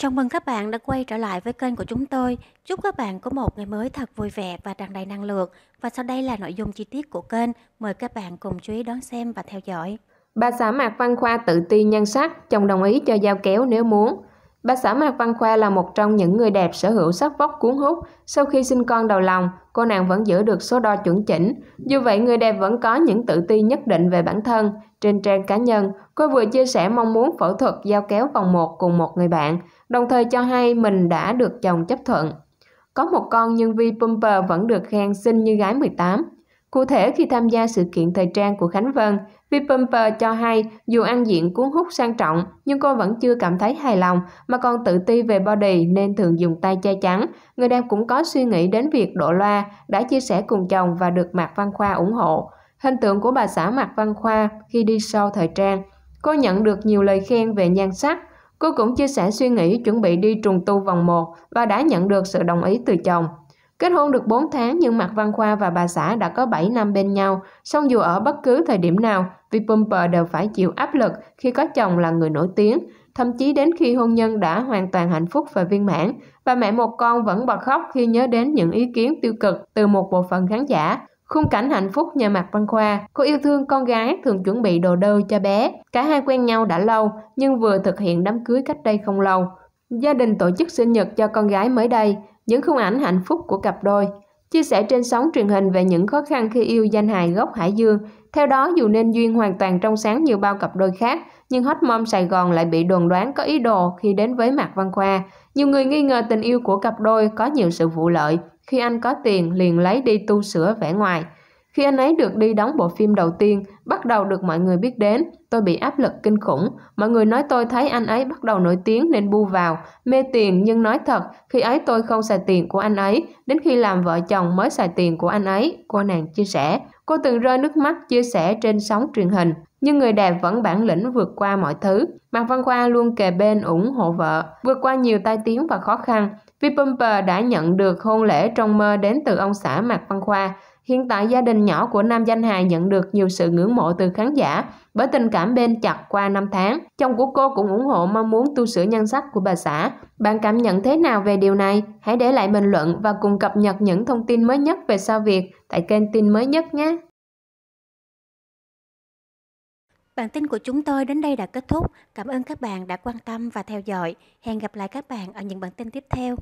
Chào mừng các bạn đã quay trở lại với kênh của chúng tôi. Chúc các bạn có một ngày mới thật vui vẻ và tràn đầy năng lượng. Và sau đây là nội dung chi tiết của kênh. Mời các bạn cùng chú ý đón xem và theo dõi. Bà xã Mạc Văn Khoa tự ti nhân sắc, chồng đồng ý cho giao kéo nếu muốn. Bà xã Mạc Văn Khoa là một trong những người đẹp sở hữu sắc vóc cuốn hút. Sau khi sinh con đầu lòng, cô nàng vẫn giữ được số đo chuẩn chỉnh. Dù vậy, người đẹp vẫn có những tự ti nhất định về bản thân. Trên trang cá nhân, cô vừa chia sẻ mong muốn phẫu thuật giao kéo vòng một cùng một người bạn, đồng thời cho hay mình đã được chồng chấp thuận. Có một con nhân Vi Pumper vẫn được khen xinh như gái 18. Cụ thể, khi tham gia sự kiện thời trang của Khánh Vân, Vipumper cho hay dù ăn diện cuốn hút sang trọng nhưng cô vẫn chưa cảm thấy hài lòng mà còn tự ti về body nên thường dùng tay che chắn. Người đẹp cũng có suy nghĩ đến việc đổ loa, đã chia sẻ cùng chồng và được Mạc Văn Khoa ủng hộ. Hình tượng của bà xã Mạc Văn Khoa khi đi show thời trang. Cô nhận được nhiều lời khen về nhan sắc. Cô cũng chia sẻ suy nghĩ chuẩn bị đi trùng tu vòng 1 và đã nhận được sự đồng ý từ chồng. Kết hôn được 4 tháng nhưng Mạc Văn Khoa và bà xã đã có 7 năm bên nhau. Song dù ở bất cứ thời điểm nào, Vipumper đều phải chịu áp lực khi có chồng là người nổi tiếng. Thậm chí đến khi hôn nhân đã hoàn toàn hạnh phúc và viên mãn, và mẹ một con vẫn bật khóc khi nhớ đến những ý kiến tiêu cực từ một bộ phận khán giả. Khung cảnh hạnh phúc nhà Mạc Văn Khoa, cô yêu thương con gái thường chuẩn bị đồ đơ cho bé. Cả hai quen nhau đã lâu nhưng vừa thực hiện đám cưới cách đây không lâu. Gia đình tổ chức sinh nhật cho con gái mới đây, những khung ảnh hạnh phúc của cặp đôi, chia sẻ trên sóng truyền hình về những khó khăn khi yêu danh hài gốc Hải Dương. Theo đó, dù nên duyên hoàn toàn trong sáng như bao cặp đôi khác, nhưng Hot Mom Sài Gòn lại bị đồn đoán có ý đồ khi đến với Mạc Văn Khoa. Nhiều người nghi ngờ tình yêu của cặp đôi có nhiều sự vụ lợi, khi anh có tiền liền lấy đi tu sửa vẻ ngoài. Khi anh ấy được đi đóng bộ phim đầu tiên, bắt đầu được mọi người biết đến, tôi bị áp lực kinh khủng. Mọi người nói tôi thấy anh ấy bắt đầu nổi tiếng nên bu vào, mê tiền nhưng nói thật, khi ấy tôi không xài tiền của anh ấy, đến khi làm vợ chồng mới xài tiền của anh ấy, cô nàng chia sẻ. Cô từng rơi nước mắt chia sẻ trên sóng truyền hình, nhưng người đẹp vẫn bản lĩnh vượt qua mọi thứ. Mạc Văn Khoa luôn kề bên ủng hộ vợ, vượt qua nhiều tai tiếng và khó khăn. Vipumper đã nhận được hôn lễ trong mơ đến từ ông xã Mạc Văn Khoa, Hiện tại gia đình nhỏ của nam danh hài nhận được nhiều sự ngưỡng mộ từ khán giả bởi tình cảm bên chặt qua năm tháng. Chồng của cô cũng ủng hộ mong muốn tu sửa nhân sắc của bà xã. Bạn cảm nhận thế nào về điều này? Hãy để lại bình luận và cùng cập nhật những thông tin mới nhất về sao Việt tại kênh tin mới nhất nhé. Bản tin của chúng tôi đến đây đã kết thúc. Cảm ơn các bạn đã quan tâm và theo dõi. Hẹn gặp lại các bạn ở những bản tin tiếp theo.